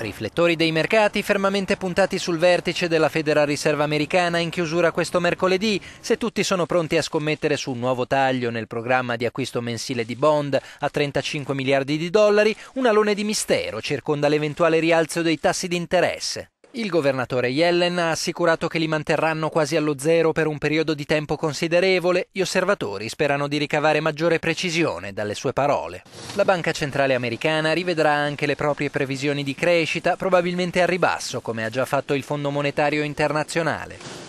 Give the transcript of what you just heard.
Riflettori dei mercati fermamente puntati sul vertice della Federal Riserva americana in chiusura questo mercoledì, se tutti sono pronti a scommettere su un nuovo taglio nel programma di acquisto mensile di bond a 35 miliardi di dollari, un alone di mistero circonda l'eventuale rialzo dei tassi di interesse. Il governatore Yellen ha assicurato che li manterranno quasi allo zero per un periodo di tempo considerevole. Gli osservatori sperano di ricavare maggiore precisione dalle sue parole. La Banca Centrale Americana rivedrà anche le proprie previsioni di crescita, probabilmente a ribasso, come ha già fatto il Fondo Monetario Internazionale.